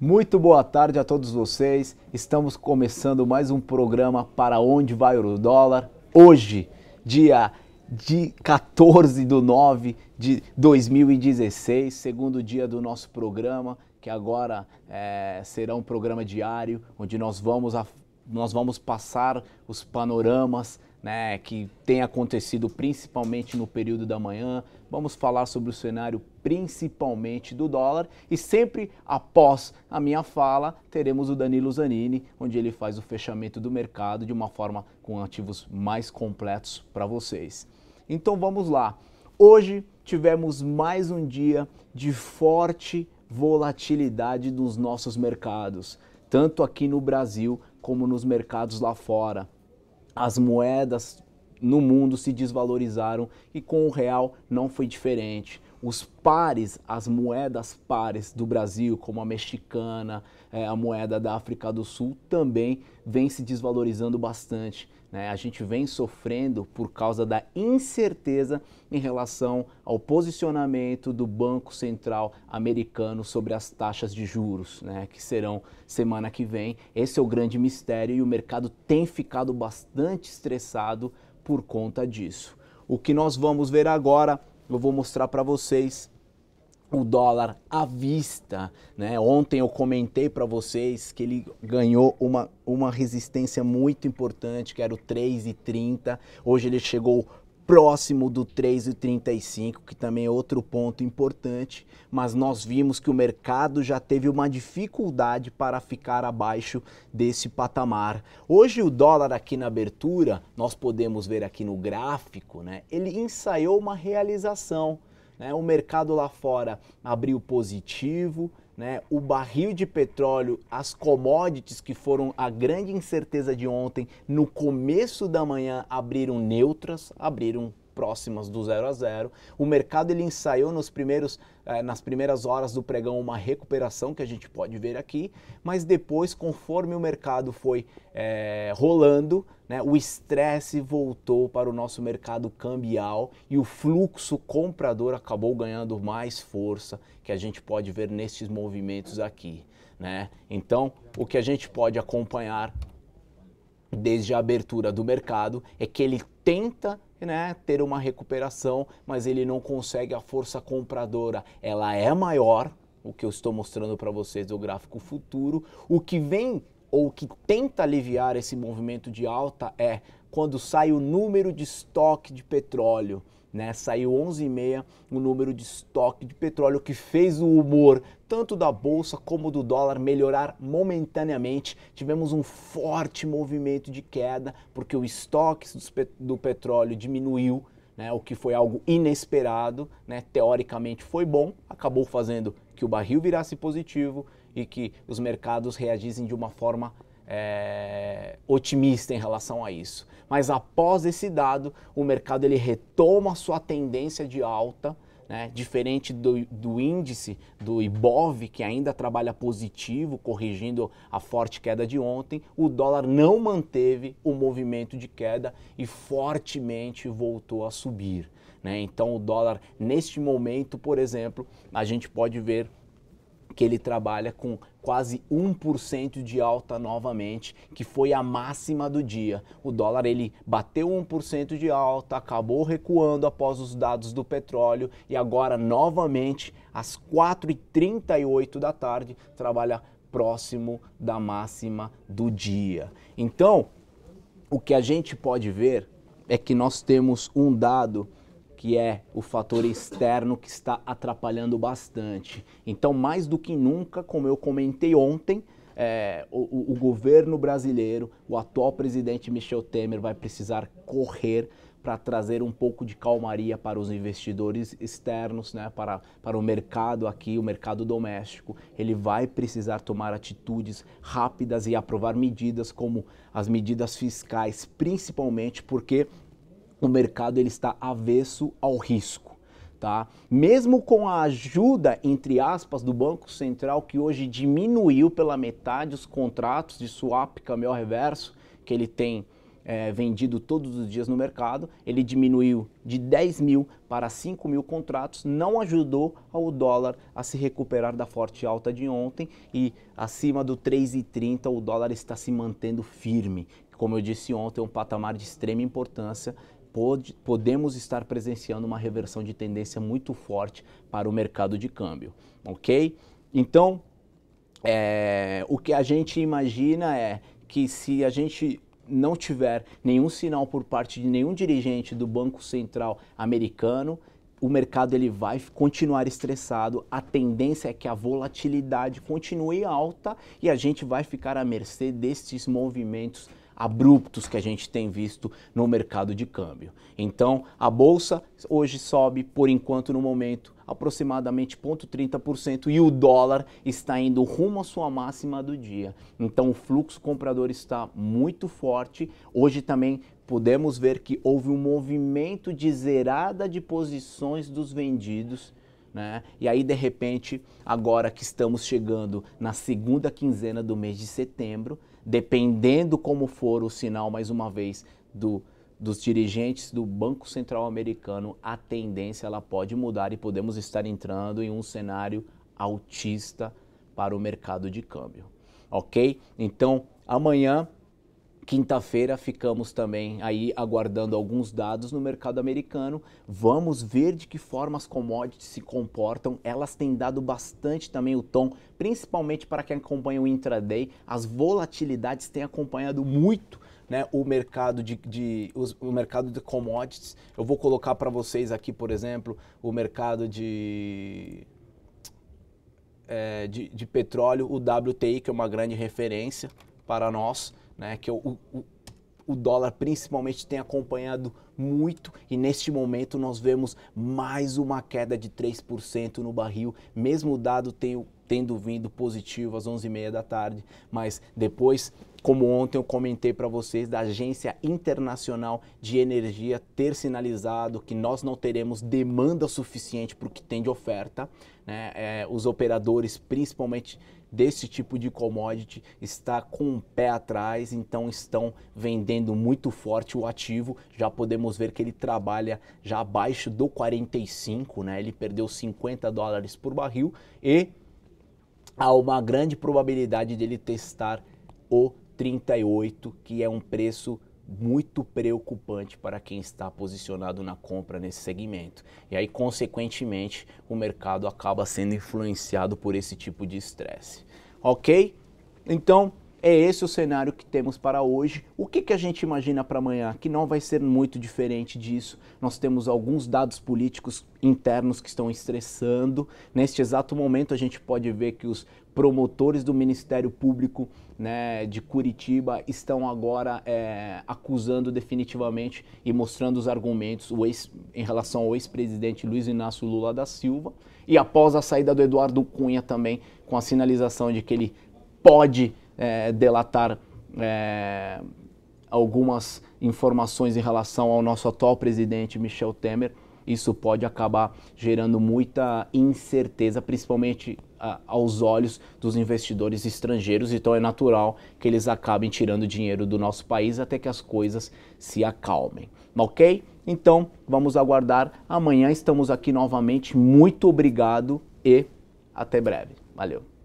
Muito boa tarde a todos vocês. Estamos começando mais um programa Para Onde Vai o Dólar? Hoje, dia de 14 de 9 de 2016, segundo dia do nosso programa, que agora é, será um programa diário, onde nós vamos, a, nós vamos passar os panoramas né, que tem acontecido principalmente no período da manhã. Vamos falar sobre o cenário principalmente do dólar e sempre após a minha fala teremos o Danilo Zanini, onde ele faz o fechamento do mercado de uma forma com ativos mais completos para vocês. Então vamos lá. Hoje tivemos mais um dia de forte volatilidade dos nossos mercados, tanto aqui no Brasil como nos mercados lá fora as moedas no mundo se desvalorizaram e com o real não foi diferente. Os pares, as moedas pares do Brasil, como a mexicana, é, a moeda da África do Sul, também vem se desvalorizando bastante. Né? A gente vem sofrendo por causa da incerteza em relação ao posicionamento do Banco Central americano sobre as taxas de juros, né? que serão semana que vem. Esse é o grande mistério e o mercado tem ficado bastante estressado por conta disso. O que nós vamos ver agora, eu vou mostrar para vocês o dólar à vista, né? Ontem eu comentei para vocês que ele ganhou uma, uma resistência muito importante, que era o 3,30. Hoje ele chegou próximo do 3,35, que também é outro ponto importante, mas nós vimos que o mercado já teve uma dificuldade para ficar abaixo desse patamar. Hoje o dólar aqui na abertura, nós podemos ver aqui no gráfico, né? Ele ensaiou uma realização, né? O mercado lá fora abriu positivo, né, o barril de petróleo, as commodities que foram a grande incerteza de ontem, no começo da manhã abriram neutras, abriram próximas do 0 a 0. O mercado ele ensaiou nos primeiros, eh, nas primeiras horas do pregão uma recuperação que a gente pode ver aqui, mas depois, conforme o mercado foi eh, rolando, né, o estresse voltou para o nosso mercado cambial e o fluxo comprador acabou ganhando mais força que a gente pode ver nestes movimentos aqui. Né? Então, o que a gente pode acompanhar desde a abertura do mercado é que ele tenta né, ter uma recuperação, mas ele não consegue a força compradora. Ela é maior, o que eu estou mostrando para vocês do gráfico futuro. O que vem ou que tenta aliviar esse movimento de alta é quando sai o número de estoque de petróleo né? Saiu 11,6 o número de estoque de petróleo que fez o humor tanto da bolsa como do dólar melhorar momentaneamente. Tivemos um forte movimento de queda porque o estoque do petróleo diminuiu. Né, o que foi algo inesperado, né, teoricamente foi bom, acabou fazendo que o barril virasse positivo e que os mercados reagissem de uma forma é, otimista em relação a isso. Mas após esse dado, o mercado ele retoma sua tendência de alta, né? diferente do, do índice do IBOV, que ainda trabalha positivo, corrigindo a forte queda de ontem, o dólar não manteve o movimento de queda e fortemente voltou a subir. Né? Então, o dólar, neste momento, por exemplo, a gente pode ver que ele trabalha com quase 1% de alta novamente, que foi a máxima do dia. O dólar ele bateu 1% de alta, acabou recuando após os dados do petróleo e agora novamente às 4h38 da tarde trabalha próximo da máxima do dia. Então, o que a gente pode ver é que nós temos um dado que é o fator externo que está atrapalhando bastante. Então, mais do que nunca, como eu comentei ontem, é, o, o governo brasileiro, o atual presidente Michel Temer, vai precisar correr para trazer um pouco de calmaria para os investidores externos, né, para, para o mercado aqui, o mercado doméstico. Ele vai precisar tomar atitudes rápidas e aprovar medidas como as medidas fiscais, principalmente porque o mercado ele está avesso ao risco. Tá? Mesmo com a ajuda, entre aspas, do Banco Central, que hoje diminuiu pela metade os contratos de swap caminhão reverso que ele tem é, vendido todos os dias no mercado, ele diminuiu de 10 mil para 5 mil contratos, não ajudou ao dólar a se recuperar da forte alta de ontem e acima do 3,30 o dólar está se mantendo firme. Como eu disse ontem, é um patamar de extrema importância pode, podemos estar presenciando uma reversão de tendência muito forte para o mercado de câmbio, ok? Então, é, o que a gente imagina é que se a gente não tiver nenhum sinal por parte de nenhum dirigente do Banco Central americano, o mercado ele vai continuar estressado, a tendência é que a volatilidade continue alta e a gente vai ficar à mercê destes movimentos abruptos que a gente tem visto no mercado de câmbio. Então, a bolsa hoje sobe, por enquanto, no momento, aproximadamente 0,30% e o dólar está indo rumo à sua máxima do dia. Então, o fluxo comprador está muito forte. Hoje também podemos ver que houve um movimento de zerada de posições dos vendidos. Né? E aí, de repente, agora que estamos chegando na segunda quinzena do mês de setembro, dependendo como for o sinal, mais uma vez, do, dos dirigentes do Banco Central Americano, a tendência ela pode mudar e podemos estar entrando em um cenário altista para o mercado de câmbio. Ok? Então, amanhã Quinta-feira ficamos também aí aguardando alguns dados no mercado americano. Vamos ver de que forma as commodities se comportam. Elas têm dado bastante também o tom, principalmente para quem acompanha o intraday. As volatilidades têm acompanhado muito né, o mercado de, de os, o mercado de commodities. Eu vou colocar para vocês aqui, por exemplo, o mercado de, é, de, de petróleo, o WTI, que é uma grande referência para nós né? Que é o, o, o dólar principalmente tem acompanhado muito e neste momento nós vemos mais uma queda de 3% no barril, mesmo o dado tendo, tendo vindo positivo às 11h30 da tarde, mas depois como ontem eu comentei para vocês, da Agência Internacional de Energia ter sinalizado que nós não teremos demanda suficiente para o que tem de oferta. Né? É, os operadores, principalmente desse tipo de commodity, está com o um pé atrás, então estão vendendo muito forte o ativo. Já podemos vamos ver que ele trabalha já abaixo do 45, né? Ele perdeu 50 dólares por barril e há uma grande probabilidade dele testar o 38, que é um preço muito preocupante para quem está posicionado na compra nesse segmento. E aí, consequentemente, o mercado acaba sendo influenciado por esse tipo de estresse. Ok? Então, é esse o cenário que temos para hoje. O que, que a gente imagina para amanhã? Que não vai ser muito diferente disso. Nós temos alguns dados políticos internos que estão estressando. Neste exato momento, a gente pode ver que os promotores do Ministério Público né, de Curitiba estão agora é, acusando definitivamente e mostrando os argumentos ex, em relação ao ex-presidente Luiz Inácio Lula da Silva. E após a saída do Eduardo Cunha também, com a sinalização de que ele pode é, delatar é, algumas informações em relação ao nosso atual presidente Michel Temer, isso pode acabar gerando muita incerteza, principalmente a, aos olhos dos investidores estrangeiros. Então é natural que eles acabem tirando dinheiro do nosso país até que as coisas se acalmem. Ok? Então vamos aguardar. Amanhã estamos aqui novamente. Muito obrigado e até breve. Valeu!